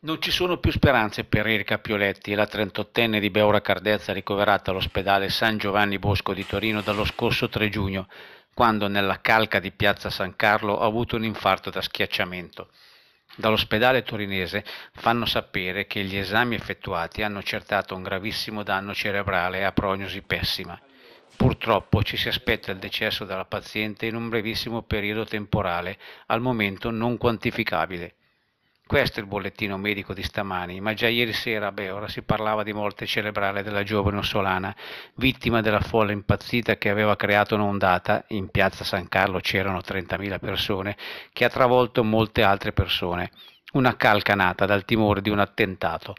Non ci sono più speranze per Erika Pioletti, la 38enne di Beura Cardezza ricoverata all'ospedale San Giovanni Bosco di Torino dallo scorso 3 giugno, quando nella calca di piazza San Carlo ha avuto un infarto da schiacciamento. Dall'ospedale torinese fanno sapere che gli esami effettuati hanno accertato un gravissimo danno cerebrale a prognosi pessima. Purtroppo ci si aspetta il decesso della paziente in un brevissimo periodo temporale, al momento non quantificabile. Questo è il bollettino medico di stamani, ma già ieri sera, beh, ora si parlava di morte cerebrale della giovane Ossolana, vittima della folla impazzita che aveva creato un'ondata, in piazza San Carlo c'erano 30.000 persone, che ha travolto molte altre persone, una calcanata dal timore di un attentato.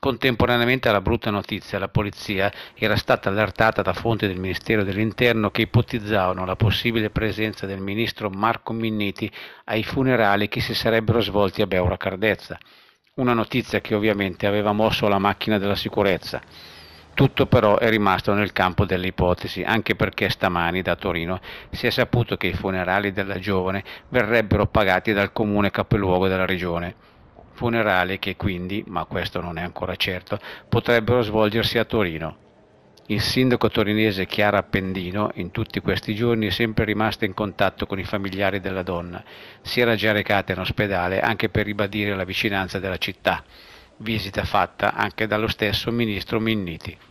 Contemporaneamente alla brutta notizia, la polizia era stata allertata da fonti del Ministero dell'Interno che ipotizzavano la possibile presenza del ministro Marco Minniti ai funerali che si sarebbero svolti a Beura Cardezza. Una notizia che ovviamente aveva mosso la macchina della sicurezza. Tutto però è rimasto nel campo delle ipotesi, anche perché stamani da Torino si è saputo che i funerali della giovane verrebbero pagati dal comune capoluogo della regione funerali che quindi, ma questo non è ancora certo, potrebbero svolgersi a Torino. Il sindaco torinese Chiara Appendino in tutti questi giorni è sempre rimasta in contatto con i familiari della donna. Si era già recata in ospedale anche per ribadire la vicinanza della città, visita fatta anche dallo stesso ministro Minniti.